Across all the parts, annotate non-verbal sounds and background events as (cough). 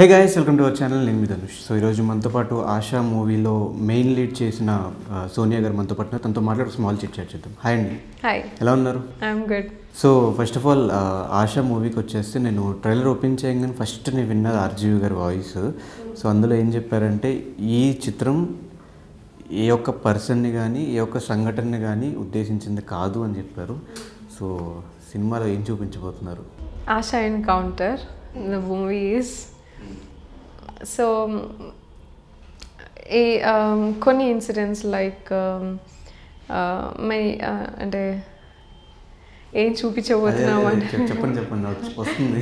Hey guys welcome to our channel నేను మీ Dhanush so ఈరోజు మనతో పాటు ఆశా మూవీలో మెయిన్ లీడ్ చేసిన సోనియా గారు మనతో పాటు తనతో మాట్లాడు స్మాల్ చిట్ చాట్ చేద్దాం హాయ్ అండి హాయ్ ఎలా ఉన్నారు I'm good so first of all Asha మూవీకి వచ్చేస్తే నేను ట్రైలర్ ఓపెన్ చేయగానే ఫస్ట్ నేను విన్నది ఆర్జీవి గారి వాయిస్ సో అందులో ఏం చెప్పారంటే ఈ చిత్రం ఏ ఒక్క పర్సన్ని కానీ ఏ ఒక్క సంఘటనని కానీ ఉద్దేశించింది కాదు అని చెప్పారు సో సినిమాలో ఏం చూపించబోతున్నారు Asha encounter the movie is so mm, ఈ um, కొన్ని ఇన్సిడెంట్స్ లైక్ మై అంటే ఏం చూపించబోతున్నాం అంటే చెప్పండి చెప్పండి వస్తుంది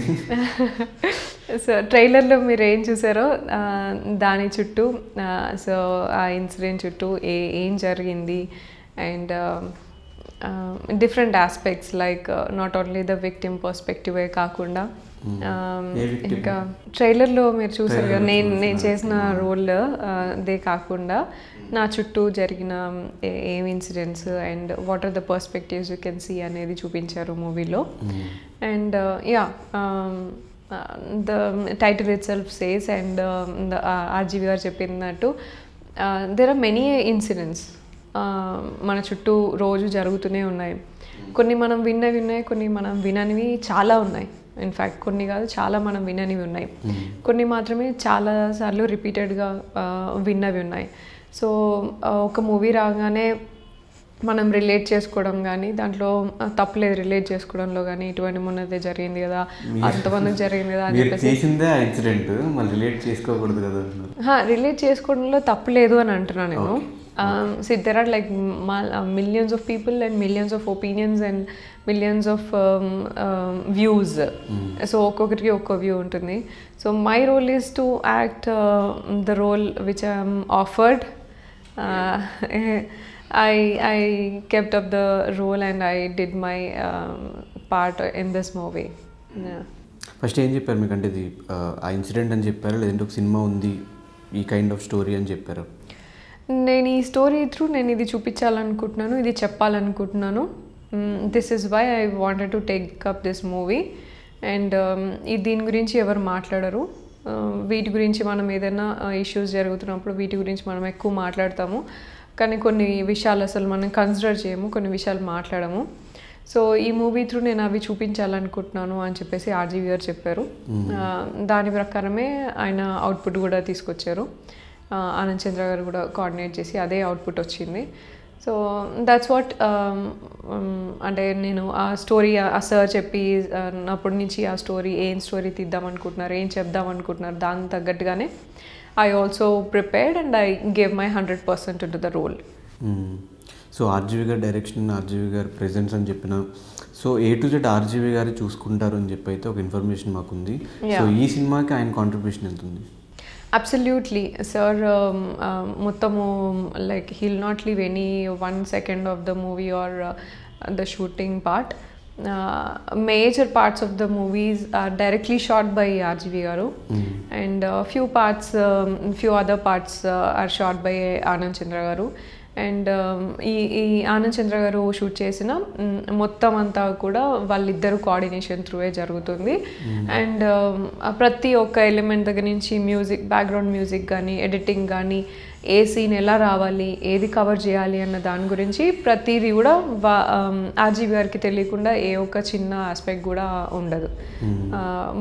సో (laughs) ట్రైలర్లో మీరు ఏం చూసారో దాని చుట్టూ సో ఆ ఇన్సిడెంట్ చుట్టూ ఏ ఏం జరిగింది and different aspects like not only the victim పర్స్పెక్టివే కాకుండా Mm. Um, ఇంకా ట్రైలర్లో మీరు చూసారు కదా నేను నేను చేసిన mm. రోల్ అదే కాకుండా mm. నా చుట్టూ జరిగిన ఏం incidents and what are the perspectives you can see అనేది చూపించారు మూవీలో and yeah the title itself says and RGV గారు చెప్పినట్టు దేర్ ఆర్ మెనీ ఇన్సిడెంట్స్ మన చుట్టూ రోజు జరుగుతూనే ఉన్నాయి కొన్ని మనం విన్నవి ఉన్నాయి కొన్ని మనం విననివి చాలా ఉన్నాయి ఇన్ఫ్యాక్ట్ కొన్ని కాదు చాలా మనం విననివి ఉన్నాయి hmm. కొన్ని మాత్రమే చాలాసార్లు రిపీటెడ్గా విన్నవి ఉన్నాయి సో ఒక మూవీ రాగానే మనం రిలేట్ చేసుకోవడం కానీ దాంట్లో తప్పలేదు రిలేట్ చేసుకోవడంలో కానీ ఇటువంటి మొన్నదే జరిగింది కదా అంతమంది జరిగింది కదా అని చెప్పేసి రిలేట్ చేసుకోకూడదు కదా రిలేట్ చేసుకోవడంలో తప్పలేదు అని అంటున్నాను నేను సిద్ధరాడ్ లైక్ మా like millions of people and millions of opinions and millions of views so ఒక్కొక్కరికి ఒక్కో వ్యూ ఉంటుంది so my role is to act the role which I'm offered I I kept up the role and I did my part in this movie first ఏం చెప్పారు మీకు అంటే ఇది ఆ incident అని చెప్పారు లేదంటే ఒక సినిమా ఉంది ఈ కైండ్ ఆఫ్ స్టోరీ అని చెప్పారు నేను ఈ స్టోరీ త్రూ నేను ఇది చూపించాలనుకుంటున్నాను ఇది చెప్పాలనుకుంటున్నాను this is why I wanted to take up this movie and దీని గురించి ఎవరు మాట్లాడరు uh, వీటి గురించి మనం ఏదైనా ఇష్యూస్ uh, జరుగుతున్నప్పుడు వీటి గురించి మనం ఎక్కువ మాట్లాడతాము కానీ కొన్ని విషయాలు అసలు మనం కన్సిడర్ చేయము కొన్ని విషయాలు మాట్లాడము సో ఈ మూవీ త్రూ నేను అవి చూపించాలనుకుంటున్నాను అని చెప్పేసి ఆర్జీవి గారు చెప్పారు mm-hmm. uh, దాని ప్రకారమే ఆయన అవుట్పుట్ కూడా తీసుకొచ్చారు ఆనంద్ చంద్ర గారు కూడా కోఆర్డినేట్ చేసి అదే అవుట్పుట్ వచ్చింది సో దట్స్ వాట్ అంటే నేను ఆ స్టోరీ ఆ సార్ చెప్పి అప్పటి నుంచి ఆ స్టోరీ ఏం స్టోరీ తీద్దాం అనుకుంటున్నారు ఏం చెప్దాం అనుకుంటున్నారు దానికి తగ్గట్టుగానే I also prepared and I gave my hundred percent to the role so RGV గారి డైరెక్షన్ ఆర్జీవి గారి ప్రెజెన్స్ అని చెప్పిన so A to Z RGV గారు చూసుకుంటారు అని చెప్పి అయితే ఒక ఇన్ఫర్మేషన్ మాకుంది సో ఈ సినిమాకి ఆయన కాంట్రిబ్యూషన్ ఎంత ఉంది Absolutely, sir. Um, um, like he'll not leave any one second of the movie or uh, the shooting part. Uh, major parts of the movies are directly shot by RGV Garu mm. and uh, few parts, um, few other parts uh, are shot by Anand Chandra Garu. And um, ఈ ఈ ఆనంద్ చంద్ర గారు shoot చేసిన మొత్తం అంతా కూడా వాళ్ళిద్దరు coordination త్రూవే జరుగుతుంది mm. And um, ప్రతి ఒక్క ఎలిమెంట్ దగ్గర నుంచి మ్యూజిక్ బ్యాక్గ్రౌండ్ మ్యూజిక్ కానీ ఎడిటింగ్ కానీ ఏ సీన్ ఎలా రావాలి ఏది కవర్ చేయాలి అన్న దాని గురించి ప్రతిదీ కూడా వా um, ఆర్జీవి గారికి తెలియకుండా ఏ ఒక్క చిన్న ఆస్పెక్ట్ కూడా ఉండదు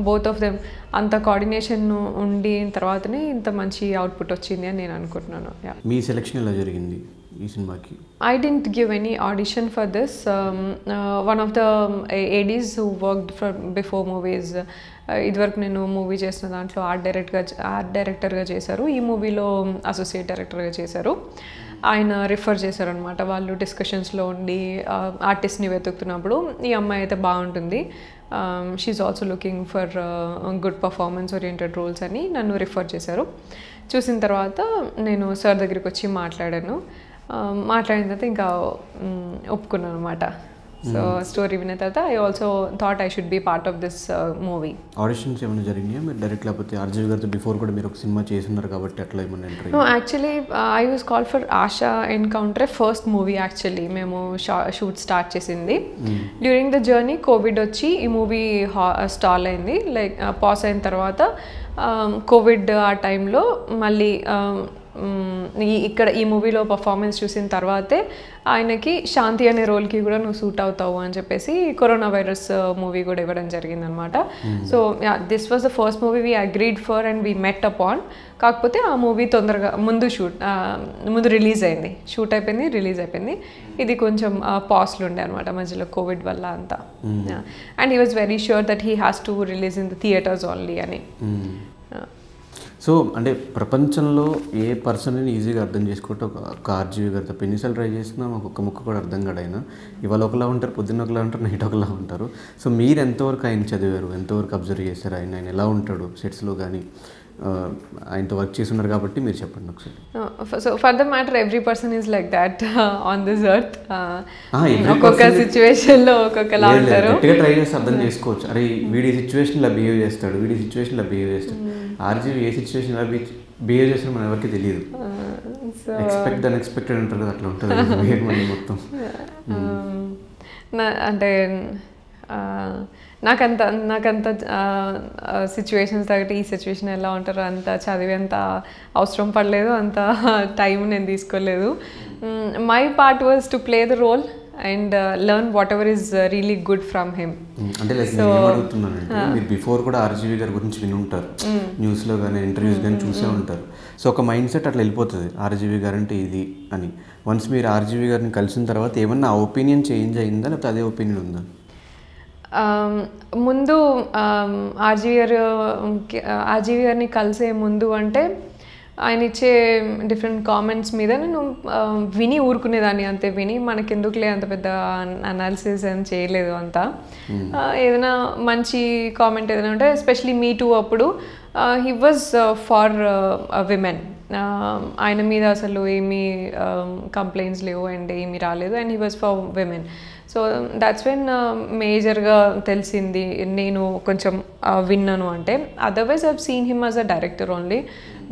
బోత్ ఆఫ్ దెమ్ అంత కోఆర్డినేషన్ ఉండి తర్వాతనే ఇంత మంచి అవుట్పుట్ వచ్చింది అని నేను అనుకుంటున్నాను మీ సెలెక్షన్ ఎలా జరిగింది ఈ సినిమాకి I didn't give any audition for this one of the ADs who worked from before movies ఇదివరకు నేను మూవీ చేసిన దాంట్లో ఆర్ట్ డైరెక్ట్గా ఆర్ట్ డైరెక్టర్గా చేశారు ఈ మూవీలో అసోసియేట్ డైరెక్టర్గా చేశారు ఆయన రిఫర్ చేశారనమాట వాళ్ళు డిస్కషన్స్లో ఉండి ఆర్టిస్ట్ని వెతుకుతున్నప్పుడు ఈ అమ్మాయి అయితే బాగుంటుంది she also looking for good performance oriented roles అని నన్ను రిఫర్ చేశారు చూసిన తర్వాత నేను సార్ దగ్గరికి వచ్చి మాట్లాడాను మాట్లాడిన తర్వాత ఇంకా ఒప్పుకున్నాను అనమాట సో స్టోరీ విన్న తర్వాత I also thought I should be part of this movie auditions ఏమైనా జరిగినాయా మీరు డైరెక్ట్ లేకపోతే అర్జున్ గారితో బిఫోర్ కూడా మీరు ఒక సినిమా చేస్తున్నారు కాబట్టి అట్లా ఏమైనా enter actually I was call for Asha encounter first movie actually మేము షూట్ స్టార్ట్ చేసింది డ్యూరింగ్ ద జర్నీ కోవిడ్ వచ్చి ఈ మూవీ స్టాల్ uh, అయింది లైక్ పాస్ uh, అయిన తర్వాత కోవిడ్ um, ఆ టైంలో మళ్ళీ um, ఇక్కడ ఈ మూవీలో పర్ఫార్మెన్స్ చూసిన తర్వాతే ఆయనకి శాంతి అనే రోల్కి కూడా నువ్వు సూట్ అవుతావు అని చెప్పేసి కరోనా వైరస్ మూవీ కూడా ఇవ్వడం జరిగిందనమాట so this was the first movie we agreed for and we met up on కాకపోతే ఆ మూవీ తొందరగా ముందు షూట్ ముందు రిలీజ్ అయింది షూట్ అయిపోయింది రిలీజ్ అయిపోయింది ఇది కొంచెం పాస్లు ఉండే అనమాట మధ్యలో కోవిడ్ వల్ల అంతా and he was very sure that he has to release in the theatres only అని సో అంటే ప్రపంచంలో ఏ పర్సన్ అని ఈజీగా అర్థం చేసుకుంటే ఒక కార్జీవి గారు తప్ప ఎన్నిసార్లు ట్రై చేసినా ఒక ముక్క కూడా అర్థం కాడైనా ఇవాళ ఒకలా ఉంటారు పొద్దున్న ఒకలా ఉంటారు నైట్ ఒకలా ఉంటారు సో మీరు ఎంతవరకు ఆయన చదివారు ఎంతవరకు అబ్జర్వ్ చేశారు ఆయన ఆయన ఎలా ఉంటాడు సెట్స్లో కానీ ఆయనతో వర్క్ చేస్తున్నారు కాబట్టి మీరు చెప్పండి ఒకసారి so for the matter every person is like that on this earth ఒక్కొక్క సిచ్యువేషన్లో ఒక్కొక్కలా ఉంటారు ట్రై చేసి అర్థం చేసుకోవచ్చు అరే వీడి సిచ్యువేషన్లో బిహేవ్ చేస్తాడు వీడి సిచ్యువేషన్లో బిహేవ్ చేస్తాడు ఆర్జీవి ఏ సిచ్యువేషన్ ఎలా బిహేవ్ చేసిన మనం ఎవరికి తెలియదు ఎక్స్పెక్ట్ అన్ఎక్స్పెక్టెడ్ అంటారు కదా అట్లా ఉంటుంది బిహేవ్ (laughs) మళ్ళీ మొత్తం అంటే నాకంత నాకంత సిచ్యువేషన్స్ తగ్గట్టు ఈ సిచ్యువేషన్ ఎలా ఉంటారో అంత చదివి అంత అవసరం పడలేదు అంత టైం (laughs) నేను తీసుకోలేదు my part was to play the role and learn what ever is really good from him అంటే మీరు బిఫోర్ కూడా ఆర్జీవి గారి గురించి విని mm. mm, mm, ఉంటారు న్యూస్లో కానీ ఇంటర్వ్యూస్ కానీ చూసే ఉంటారు సో ఒక మైండ్ సెట్ అట్లా వెళ్ళిపోతుంది ఆర్జీవి గారు అంటే ఇది అని వన్స్ మీరు ఆర్జీవి గారిని కలిసిన తర్వాత ఏమన్నా ఒపీనియన్ చేంజ్ అయిందా లేకపోతే అదే ఒపీనియన్ ఉందా um, ముందు ఆర్జీవి um, గారు ఆర్జీవి uh, గారిని కలిసే ముందు అంటే ఆయన ఇచ్చే డిఫరెంట్ కామెంట్స్ మీద నేను విని ఊరుకునేదాన్ని అంతే విని మనకెందుకులే అంత పెద్ద అనాలిసిస్ ఏం చేయలేదు అంతా hmm. ఏదైనా మంచి కామెంట్ ఏదైనా ఉంటే ఎస్పెషలీ మీ టూ అప్పుడు హీ వాజ్ ఫార్ విమెన్ ఆయన మీద అసలు ఏమీ కంప్లైంట్స్ లేవు అండ్ ఏమీ రాలేదు and he was for women so that's when మేజర్గా తెలిసింది నేను కొంచెం విన్నాను అంటే otherwise I've seen him as a director only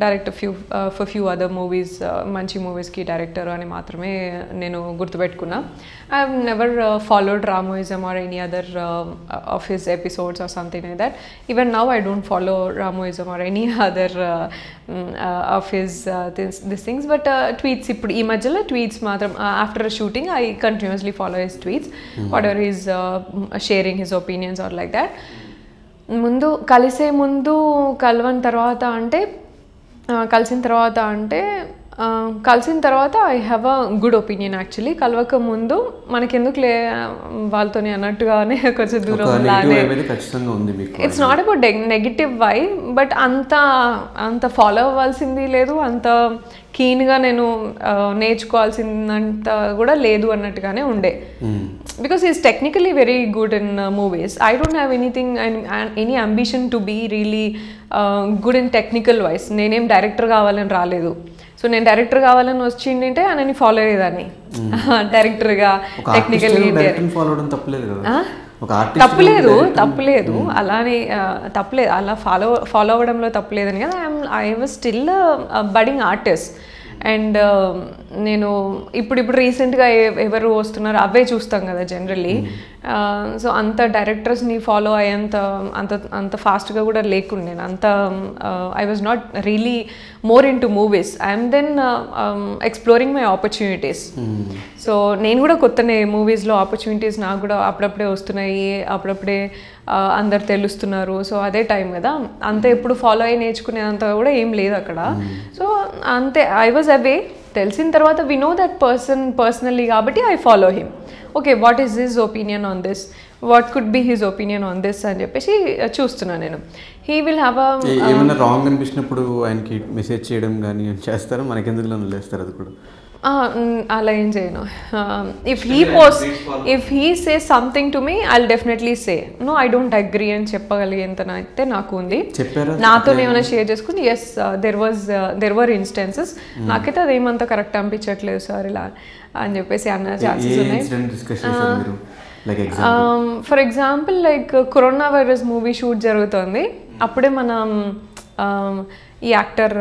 direct few for few other movies మంచి మూవీస్కి డైరెక్టర్ అని మాత్రమే నేను గుర్తుపెట్టుకున్నా I have never followed Ramuism or any other of his episodes or something like that even now I don't follow Ramuism or any other of his things this things but tweets ఇప్పుడు ఈ మధ్యలో tweets మాత్రం after shooting I continuously follow his tweets what ever he's sharing his opinions or like that ముందు కలిసే ముందు కలవని తర్వాత అంటే కలిసిన తర్వాత అంటే కలిసిన తర్వాత I have a good opinion actually కలవక ముందు మనకెందుకు లే వాళ్ళతోనే అన్నట్టుగానే (laughs) కొంచెం దూరం it's not about negative why but అంత అంత ఫాలో అవ్వాల్సింది లేదు అంత కీన్గా నేను నేర్చుకోవాల్సిందంత కూడా లేదు అన్నట్టుగానే ఉండే because is technically very good in movies I don't have anything and any ambition to be really good in technical wise నేనేం డైరెక్టర్ కావాలని రాలేదు సో నేను డైరెక్టర్ కావాలని వచ్చిందంటే ఆయనని ఫాలో అయ్యేదాన్ని డైరెక్టర్గా hmm. (laughs) టెక్నికల్ ఒక తప్పులేదు తప్పులేదు అలానే తప్పులేదు అలా ఫాలో ఫాలో అవ్వడంలో అని కదా I was still budding artist and నేను ఇప్పుడు ఇప్పుడు రీసెంట్గా ఎవరు వస్తున్నారు అవే చూస్తాం కదా జనరల్లీ సో అంత డైరెక్టర్స్ని ఫాలో అయ్యేంత అంత అంత ఫాస్ట్గా కూడా లేకుండే అంత I was not really more into movies I'm then exploring my opportunities so నేను కూడా కొత్త మూవీస్లో ఆపర్చునిటీస్ నాకు కూడా అప్పుడప్పుడే వస్తున్నాయి అప్పుడప్పుడే అందరు తెలుస్తున్నారు సో అదే టైం కదా అంతే ఎప్పుడు ఫాలో అయ్యి నేర్చుకునేంత కూడా ఏం లేదు అక్కడ hmm. సో అంతే ఐ వాజ్ అవే తెలిసిన తర్వాత వినో దట్ పర్సన్ పర్సనల్లీ కాబట్టి I follow him okay what is this opinion on this what could be his opinion on this అని చెప్పేసి uh, చూస్తున్నాను నేను హీ విల్ హ్యావ్ ఏమైనా రాంగ్ అనిపించినప్పుడు ఆయనకి మెసేజ్ చేయడం కానీ చేస్తారా ఎందుకు వదిలేస్తారు అది కూడా అలా ఏం చేయను if he posts if he say something to me I definitely say no I don't agree అని చెప్పగలిగేంత అయితే నాకు ఉంది నాతో ఏమైనా షేర్ చేసుకుని yes there was there were instances నాకైతే అదేమంత కరెక్ట్ అనిపించట్లేదు సార్ ఇలా అని చెప్పేసి అన్న ఛాన్సెస్ ఉన్నాయి for example like corona virus movie shoot జరుగుతుంది అప్పుడే మనం um, ఈ యాక్టర్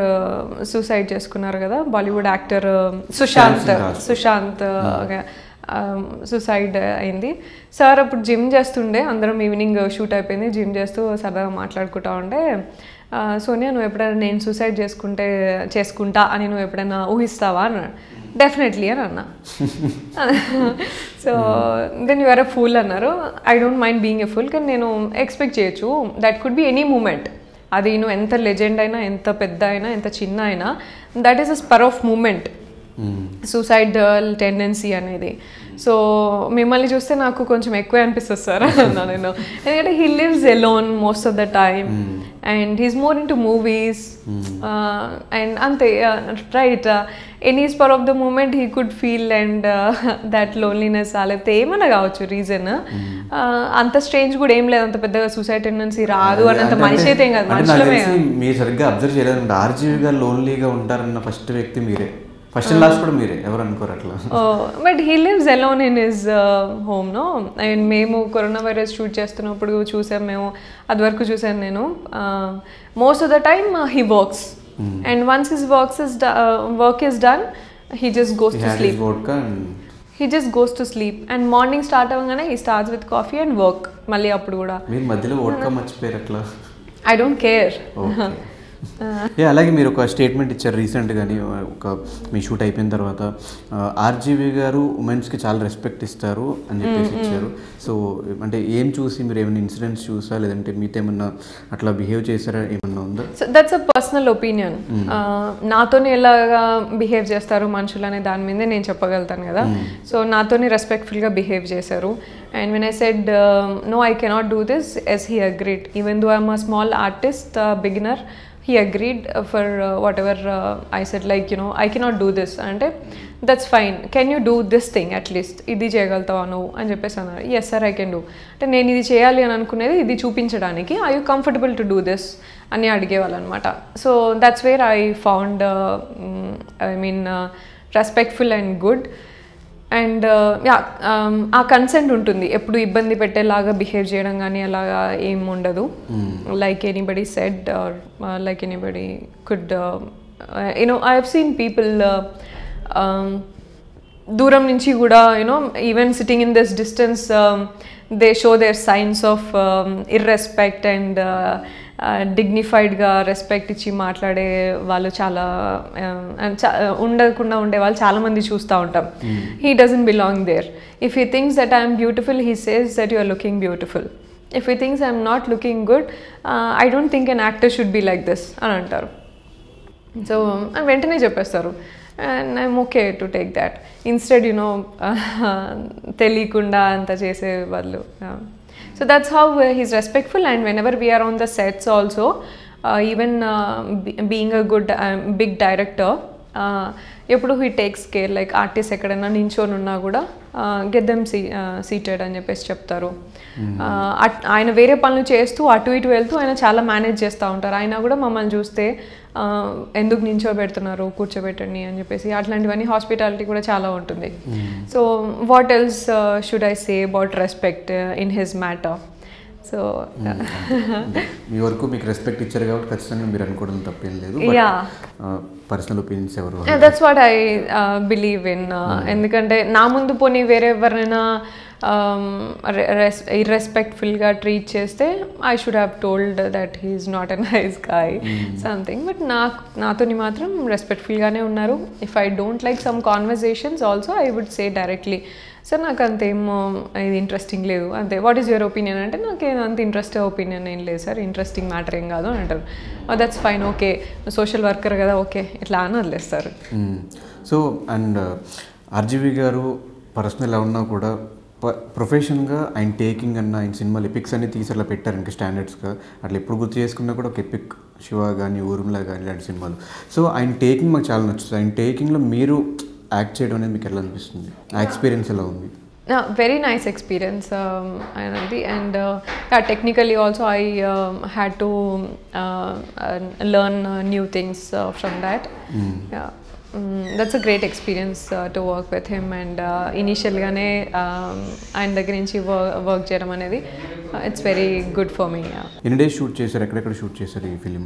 సూసైడ్ uh, చేసుకున్నారు కదా Bollywood actor uh, Sushant Sushant suicide hmm. uh, um, అయింది సార్ అప్పుడు జిమ్ చేస్తుండే అందరం ఈవినింగ్ షూట్ అయిపోయింది జిమ్ చేస్తూ సరదాగా మాట్లాడుకుంటా ఉండే సోనియా నువ్వు ఎప్పుడైనా నేను సూసైడ్ చేసుకుంటే చేసుకుంటా అని నువ్వు ఎప్పుడైనా ఊహిస్తావా అన్నాడు డెఫినెట్లీ అని అన్నా so then you are a fool అన్నారు I don't mind being a fool కానీ నేను ఎక్స్పెక్ట్ చేయొచ్చు that could be any moment అది నువ్వు ఎంత లెజెండ్ అయినా ఎంత పెద్ద అయినా ఎంత చిన్న అయినా that is a spur of moment suicide tendency అనేది సో మిమ్మల్ని చూస్తే నాకు కొంచెం ఎక్కువే అనిపిస్తుంది సార్ అన్నా నేను ఎందుకంటే he lives alone most of the time and he's more into movies and అంతే right any part of the moment he could feel and that loneliness లేకపోతే ఏమైనా కావచ్చు రీజన్ hmm. uh, అంత స్ట్రేంజ్ కూడా ఏం లేదు అంత పెద్దగా సూసైడ్ టెండెన్సీ రాదు అంత మనిషి అయితే కాదు మనుషులమే మీరు సరిగ్గా అబ్జర్వ్ చేయలేదు లోన్లీగా ఉంటారన్న ఫస్ట్ వ్యక్తి మీరే ఫస్ట్ అండ్ లాస్ట్ కూడా మీరే ఎవరు అనుకోరు అట్లా but he lives alone in his home no and మేము కరోనా వైరస్ షూట్ చేస్తున్నప్పుడు చూసాం మేము అది వరకు చూసాను నేను most of the time he works and once his works is work is done he just goes to sleep he just goes to sleep and morning start అవ్వగానే he starts with coffee and work మళ్ళీ అప్పుడు కూడా మీరు మధ్యలో hmm. మర్చిపోయారు అట్లా I don't care (laughs) అలాగే మీరు ఒక స్టేట్మెంట్ ఇచ్చారు రీసెంట్ కానీ ఒక మీ షూట్ అయిపోయిన తర్వాత ఆర్జీవి uh, గారు ఉమెన్స్ కి చాలా రెస్పెక్ట్ ఇస్తారు అని చెప్పేసి ఇచ్చారు సో అంటే ఏం చూసి మీరు ఏమైనా ఇన్సిడెంట్స్ చూసా లేదంటే మీతో ఏమన్నా అట్లా బిహేవ్ చేశారా ఏమన్నా ఉందా so that's a personal opinion నాతోనే ఎలాగా బిహేవ్ చేస్తారు మనుషులు అనే దాని మీదే నేను చెప్పగలుగుతాను కదా సో నాతోనే రెస్పెక్ట్ఫుల్గా బిహేవ్ చేశారు and when I said no I cannot do this yes he agreed even though I'm a small artist beginner he agreed for whatever I I like you know I I cannot do this అంటే that's fine can you do this thing at least ఇది చేయగలుగుతావా నువ్వు అని చెప్పేసి అన్నారు yes sir I can do అంటే నేను ఇది చేయాలి అని అనుకునేది ఇది చూపించడానికి I you comfortable to do this అని అడిగేవాళ్ళు అనమాట so that's where I found I mean respectful and good and yeah uh, um, ఆ కన్సెంట్ ఉంటుంది ఎప్పుడు ఇబ్బంది పెట్టేలాగా బిహేవ్ చేయడం కానీ అలాగా ఏం ఉండదు like anybody said or like anybody could you know I have seen people దూరం నుంచి కూడా you know even sitting in this distance they show their signs of irrespect and డిగ్నిఫైడ్గా రెస్పెక్ట్ ఇచ్చి మాట్లాడే వాళ్ళు చాలా ఉండకుండా ఉండే వాళ్ళు చాలామంది చూస్తూ ఉంటాం he doesn't belong there if he thinks that I'm beautiful he says that you are looking beautiful if he thinks I'm not looking good I don't think an actor should be like this అని అంటారు so వెంటనే చెప్పేస్తారు and I'm okay to take that instead you know తెలియకుండా అంత చేసే బదులు so that's how he's respectful and whenever we are on the sets also, uh, even uh, being a good um, big director, uh, ఎప్పుడు he takes care like artist ఎక్కడైనా నించొని ఉన్నా కూడా గెద్దెం see seated అని చెప్పేసి చెప్తారు hmm. ఆయన వేరే పనులు చేస్తూ అటు ఇటు వెళ్తూ ఆయన చాలా మేనేజ్ చేస్తూ ఉంటారు ఆయన కూడా మమ్మల్ని చూస్తే ఎందుకు నించోబెడుతున్నారు కూర్చోబెట్టండి అని చెప్పేసి అట్లాంటివన్నీ హాస్పిటాలిటీ కూడా చాలా ఉంటుంది so what else should I say about respect in his matter so (laughs) మీ వరకు మీకు రెస్పెక్ట్ ఇచ్చారు కాబట్టి ఖచ్చితంగా మీరు అనుకోవడం తప్పేం లేదు యా పర్సనల్ ఒపీనియన్స్ ఎవరు that's what I believe in ఎందుకంటే నా ముందు పోనీ వేరే ఎవరైనా ఇర్రెస్పెక్ట్ఫుల్గా um, ట్రీట్ చేస్తే I should have told that he's not a nice guy something but నాకు నాతోని మాత్రం రెస్పెక్ట్ఫుల్గానే ఉన్నారు if I don't like some conversations also I would say directly sir నాకు అంతేమో ఇది ఇంట్రెస్టింగ్ లేదు అంతే వాట్ ఈస్ యువర్ ఒపీనియన్ అంటే నాకు అంత ఇంట్రెస్ట్ ఒపీనియన్ ఏం లేదు సార్ ఇంట్రెస్టింగ్ మ్యాటర్ ఏం కాదు అని అంటారు that's fine okay social worker కదా ఓకే ఇట్లా అనర్లేదు sir so and uh, RGV గారు పర్సనల్ ఎలా ఉన్నా కూడా ప్రొఫెషన్గా ఆయన టేకింగ్ అన్న ఆయన సినిమాలు ఎపిక్స్ అన్ని తీసి అట్లా పెట్టారు ఇంకా స్టాండర్డ్స్గా అట్లా ఎప్పుడు గుర్తు చేసుకున్నా కూడా ఒక ఎపిక్ శివ కానీ ఊర్మిళ కానీ ఇలాంటి సినిమాలు సో ఆయన టేకింగ్ మాకు చాలా నచ్చుతుంది ఆయన టేకింగ్లో మీరు యాక్ట్ చేయడం అనేది మీకు ఎలా అనిపిస్తుంది ఆ ఎక్స్పీరియన్స్ ఎలా ఉంది వెరీ నైస్ ఎక్స్పీరియన్స్ అనేది and technically also I had to learn new things from that that's a great experience to work with him and ఇనీషియల్గానే ఆయన దగ్గర నుంచి వర్క్ చేయడం అనేది it's very good for me ఎన్ని డేస్ షూట్ చేశారు ఎక్కడెక్కడ షూట్ చేశారు ఈ film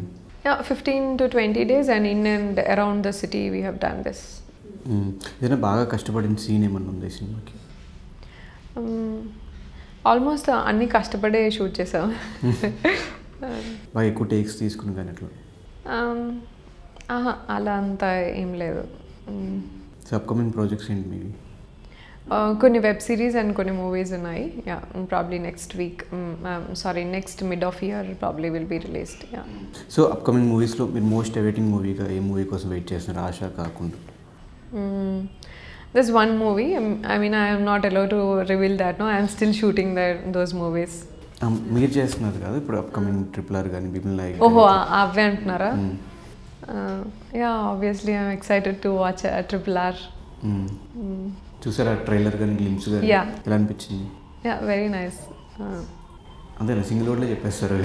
fifteen to twenty days and in and around the city we have done this ఏదైనా బాగా కష్టపడిన సీన్ ఏమన్నా ఉంది సినిమాకి ఆల్మోస్ట్ అన్ని కష్టపడే షూట్ చేసాం బాగా ఎక్కువ టేక్స్ తీసుకుని కానీ అట్లా అలా అంత ఏం లేదు అప్కమింగ్ ప్రాజెక్ట్స్ ఏంటి మీవి కొన్ని వెబ్ సిరీస్ అండ్ కొన్ని మూవీస్ ఉన్నాయి yeah probably next week sorry next mid of year probably will be released yeah so upcoming మూవీస్లో మీరు మోస్ట్ ఎవేటింగ్ మూవీగా ఏ మూవీ కోసం వెయిట్ చేస్తున్నారు ఆశ కాకుండా Mm. There's one movie. Um, I mean, I am not allowed to reveal that. No, I am still shooting that, those movies. Um, మీరు చేస్తున్నారు కాదు ఇప్పుడు అప్కమింగ్ ట్రిపుల్ ఆర్ కానీ బిబిల్ లైక్ ఓహో అవే అంటున్నారా yeah obviously I'm excited to watch triple R చూసారా trailer కానీ గ్లిమ్స్ కానీ ఎలా అనిపించింది యా వెరీ నైస్ అంతేనా సింగిల్ రోడ్లో చెప్పేస్తారు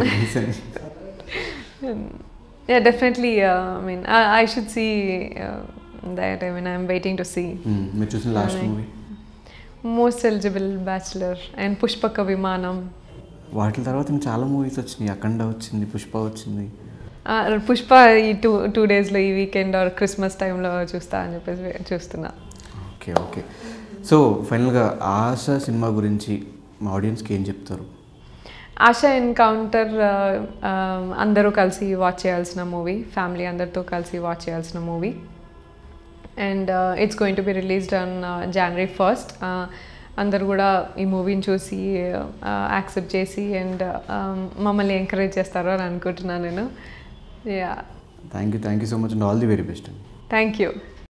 yeah definitely I mean I should see that I mean I'm waiting to see మీరు చూసిన last movie most eligible bachelor and Pushpaka Vimanam వాటి తర్వాత చాలా మూవీస్ వచ్చినాయి అఖండ వచ్చింది పుష్ప వచ్చింది పుష్ప ఈ టూ టూ డేస్లో ఈ వీకెండ్ ఆర్ క్రిస్మస్ టైంలో చూస్తా అని చెప్పేసి చూస్తున్నా ఓకే ఓకే సో ఫైనల్గా ఆశ సినిమా గురించి మా ఆడియన్స్కి ఏం చెప్తారు ఆశ ఎన్కౌంటర్ అందరూ కలిసి వాచ్ చేయాల్సిన మూవీ ఫ్యామిలీ అందరితో కలిసి వాచ్ చేయాల్సిన movie and it's going to be released on January first అందరు కూడా ఈ మూవీని చూసి యాక్సెప్ట్ uh, చేసి అండ్ uh, um, మమ్మల్ని ఎంకరేజ్ చేస్తారు అని అనుకుంటున్నాను నేను yeah thank you thank you so much and all the very best thank you